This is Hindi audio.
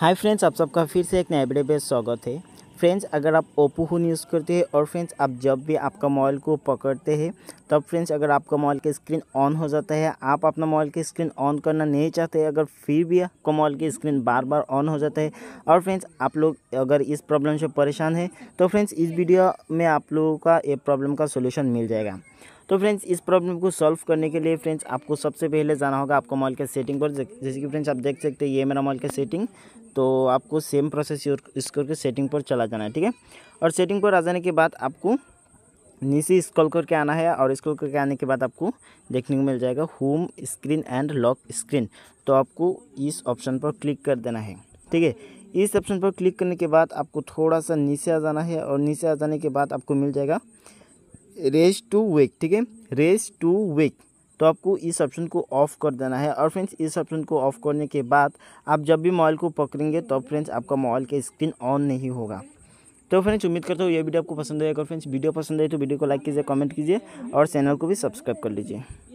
हाय फ्रेंड्स आप सबका फिर से एक नए वीडियो पे स्वागत है फ्रेंड्स अगर आप ओप्पो फोन यूज़ करते हैं और फ्रेंड्स आप जब भी आपका मोबाइल को पकड़ते हैं तब फ्रेंड्स अगर आपका मोबाइल की स्क्रीन ऑन हो जाता है आप अपना मोबाइल की स्क्रीन ऑन करना नहीं चाहते अगर फिर भी आपका मोबाइल की स्क्रीन बार बार ऑन हो जाता है और फ्रेंड्स आप लोग अगर इस प्रॉब्लम से परेशान है तो फ्रेंड्स इस वीडियो में आप लोगों का ये प्रॉब्लम का सोल्यूशन मिल जाएगा तो फ्रेंड्स इस प्रॉब्लम को सॉल्व करने के लिए फ्रेंड्स आपको सबसे पहले जाना होगा आपको मॉल के सेटिंग पर जैसे कि फ्रेंड्स आप देख सकते हैं ये मेरा मॉल का सेटिंग तो आपको सेम प्रोसेस यूज करके सेटिंग पर चला जाना है ठीक है और सेटिंग पर आ जाने के बाद आपको नीचे स्क्रॉल करके आना है और स्क्रॉल करके आने के बाद आपको देखने को मिल जाएगा home screen and lock screen तो आपको इस ऑप्शन पर क्लिक कर देना है ठीक है इस ऑप्शन पर क्लिक करने के बाद आपको थोड़ा सा नीचे आ जाना है और नीचे आ जाने के बाद आपको मिल जाएगा रेज टू वेक ठीक है रेज टू वेक तो आपको इस ऑप्शन को ऑफ कर देना है और फ्रेंड्स इस ऑप्शन को ऑफ करने के बाद आप जब भी मोबाइल को पकड़ेंगे तो फ्रेंड्स आपका मोबाइल का स्क्रीन ऑन नहीं होगा तो फ्रेंड्स उम्मीद करता हूँ ये वीडियो आपको पसंद आएगा फ्रेंड्स वीडियो पसंद आए तो वीडियो को लाइक कीजिए कमेंट कीजिए और चैनल को भी सब्सक्राइब कर लीजिए